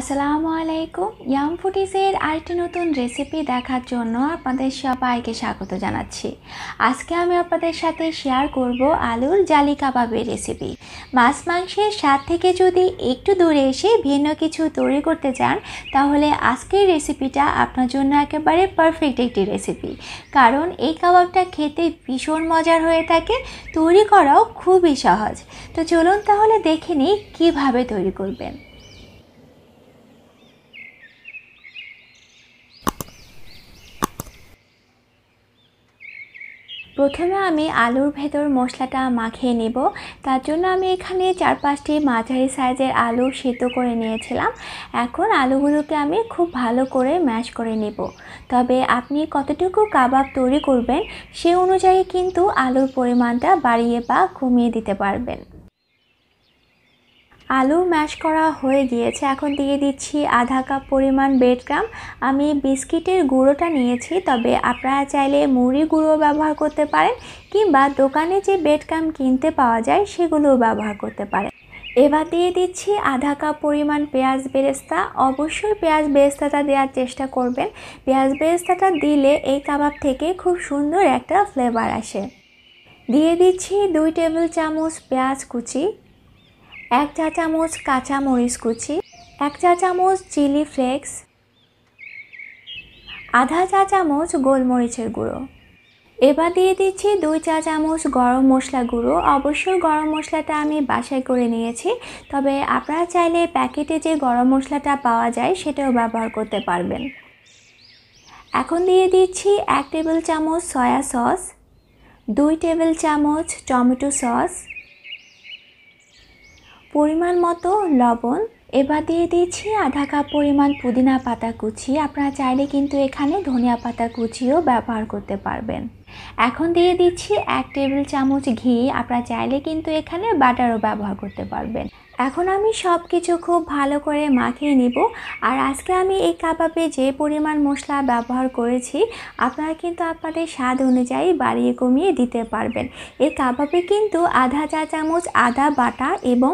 আসসালামু আলাইকুম ইয়াম ফুটিসের আরেকটি নতুন রেসিপি দেখার জন্য আপনাদের সবাইকে স্বাগত জানাচ্ছি আজকে আমি আপনাদের সাথে শেয়ার করব আলুর জালি কাবাবের রেসিপি মাছ মাংসের স্বাদ থেকে যদি একটু দূরে এসে ভিন্ন কিছু তৈরি করতে চান তাহলে আজকের রেসিপিটা আপনার জন্য একেবারে পারফেক্ট একটি রেসিপি কারণ এই কাবাবটা খেতে ভীষণ মজার হয়ে থাকে তৈরি করাও খুবই সহজ তো চলুন তাহলে দেখে নিই কীভাবে তৈরি করবেন প্রথমে আমি আলুর ভেতর মশলাটা মাখিয়ে নেব তার জন্য আমি এখানে চার পাঁচটি মাঝারি সাইজের আলু সেদ্ধ করে নিয়েছিলাম এখন আলুগুলোকে আমি খুব ভালো করে ম্যাশ করে নেব তবে আপনি কতটুকু কাবাব তৈরি করবেন সে অনুযায়ী কিন্তু আলুর পরিমাণটা বাড়িয়ে বা কমিয়ে দিতে পারবেন আলু ম্যাশ করা হয়ে গিয়েছে এখন দিয়ে দিচ্ছি আধা কাপ পরিমাণ বেডক্রাম আমি বিস্কিটের গুঁড়োটা নিয়েছি তবে আপনারা চাইলে মুড়ি গুঁড়ো ব্যবহার করতে পারেন কিংবা দোকানে যে বেডক্রাম কিনতে পাওয়া যায় সেগুলোও ব্যবহার করতে পারেন এবার দিয়ে দিচ্ছি আধা কাপ পরিমাণ পেঁয়াজ বেরেস্তা অবশ্যই পেঁয়াজ বেরেস্তাটা দেওয়ার চেষ্টা করবেন পেঁয়াজ বেরেস্তাটা দিলে এই কাবাব থেকে খুব সুন্দর একটা ফ্লেভার আসে দিয়ে দিচ্ছি দুই টেবিল চামচ পেঁয়াজ কুচি এক চা চামচ কাঁচা মরিচ কুচি এক চা চামচ চিলি ফ্লেক্স আধা চা চামচ গোলমরিচের গুঁড়ো এবার দিয়ে দিচ্ছি দুই চা চামচ গরম মশলা গুঁড়ো অবশ্যই গরম মশলাটা আমি বাসায় করে নিয়েছি তবে আপনারা চাইলে প্যাকেটে যে গরম মশলাটা পাওয়া যায় সেটাও ব্যবহার করতে পারবেন এখন দিয়ে দিচ্ছি এক টেবিল চামচ সয়া সস দুই টেবিল চামচ টমেটো সস পরিমাণ মতো লবণ এবার দিয়ে দিচ্ছি আধা কাপ পরিমাণ পুদিনা পাতা কুচি আপনারা চাইলে কিন্তু এখানে ধনিয়া পাতা কুচিও ব্যবহার করতে পারবেন এখন দিয়ে দিচ্ছি এক টেবিল চামচ ঘি আপনারা চাইলে কিন্তু এখানে বাটারও ব্যবহার করতে পারবেন এখন আমি সব কিছু খুব ভালো করে মাখিয়ে নিব আর আজকে আমি এই কাবাবে যে পরিমাণ মশলা ব্যবহার করেছি আপনারা কিন্তু আপনাদের স্বাদ অনুযায়ী বাড়িয়ে কমিয়ে দিতে পারবেন এই কাবাবে কিন্তু আধা চা চামচ আদা বাটা এবং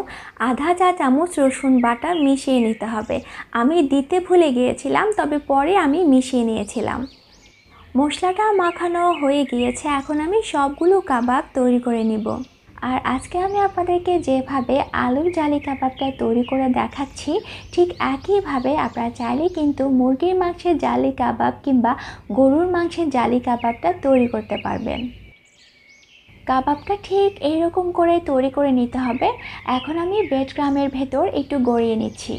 আধা চা চামচ রসুন বাটা মিশিয়ে নিতে হবে আমি দিতে ভুলে গিয়েছিলাম তবে পরে আমি মিশিয়ে নিয়েছিলাম মশলাটা মাখানো হয়ে গিয়েছে এখন আমি সবগুলো কাবাব তৈরি করে নিব আর আজকে আমি আপনাদেরকে যেভাবে আলুর জালি কাবাবটা তৈরি করে দেখাচ্ছি ঠিক একইভাবে আপনারা চাইলে কিন্তু মুরগির মাংসের জালি কাবাব কিংবা গরুর মাংসের জালি কাবাবটা তৈরি করতে পারবেন কাবাবটা ঠিক এইরকম করে তৈরি করে নিতে হবে এখন আমি ব্রেড ক্রামের ভেতর একটু গড়িয়ে নিচ্ছি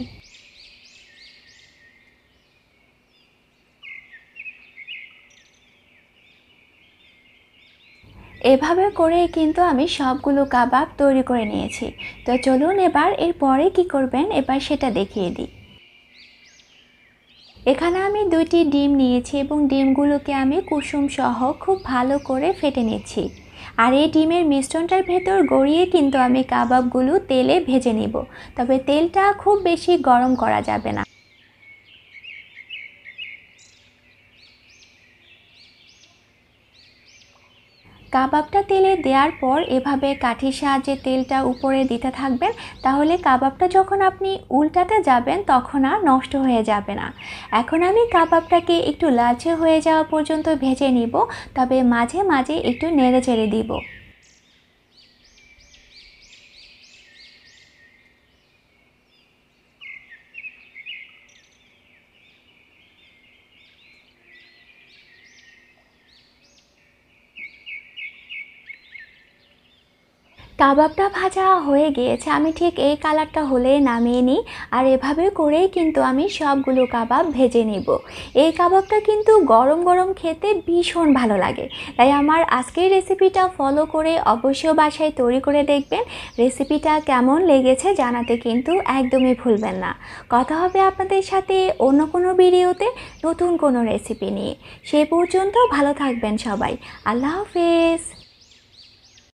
এভাবে করেই কিন্তু আমি সবগুলো কাবাব তৈরি করে নিয়েছি তো চলুন এবার এর পরে কি করবেন এবার সেটা দেখিয়ে দিই এখানে আমি দুইটি ডিম নিয়েছি এবং ডিমগুলোকে আমি কুসুম সহ খুব ভালো করে ফেটে নিচ্ছি আর এই ডিমের মিশ্রণটার ভেতর গড়িয়ে কিন্তু আমি কাবাবগুলো তেলে ভেজে নিব তবে তেলটা খুব বেশি গরম করা যাবে না কাবাবটা তেলে দেওয়ার পর এভাবে কাঠির সাহায্যে তেলটা উপরে দিতে থাকবেন তাহলে কাবাবটা যখন আপনি উল্টাতে যাবেন তখন আর নষ্ট হয়ে যাবে না এখন আমি কাবাবটাকে একটু লালচে হয়ে যাওয়া পর্যন্ত ভেজে নিব তবে মাঝে মাঝে একটু নেড়ে চেড়ে দিব কাবাবটা ভাজা হয়ে গিয়েছে আমি ঠিক এই কালারটা হলে নামিয়ে নিই আর এভাবে করেই কিন্তু আমি সবগুলো কাবাব ভেজে নিব এই কাবাবটা কিন্তু গরম গরম খেতে ভীষণ ভালো লাগে তাই আমার আজকের রেসিপিটা ফলো করে অবশ্য বাসায় তৈরি করে দেখবেন রেসিপিটা কেমন লেগেছে জানাতে কিন্তু একদমই ভুলবেন না কথা হবে আপনাদের সাথে অন্য কোনো ভিডিওতে নতুন কোনো রেসিপি নিয়ে সে পর্যন্ত ভালো থাকবেন সবাই আল্লাহ হাফেজ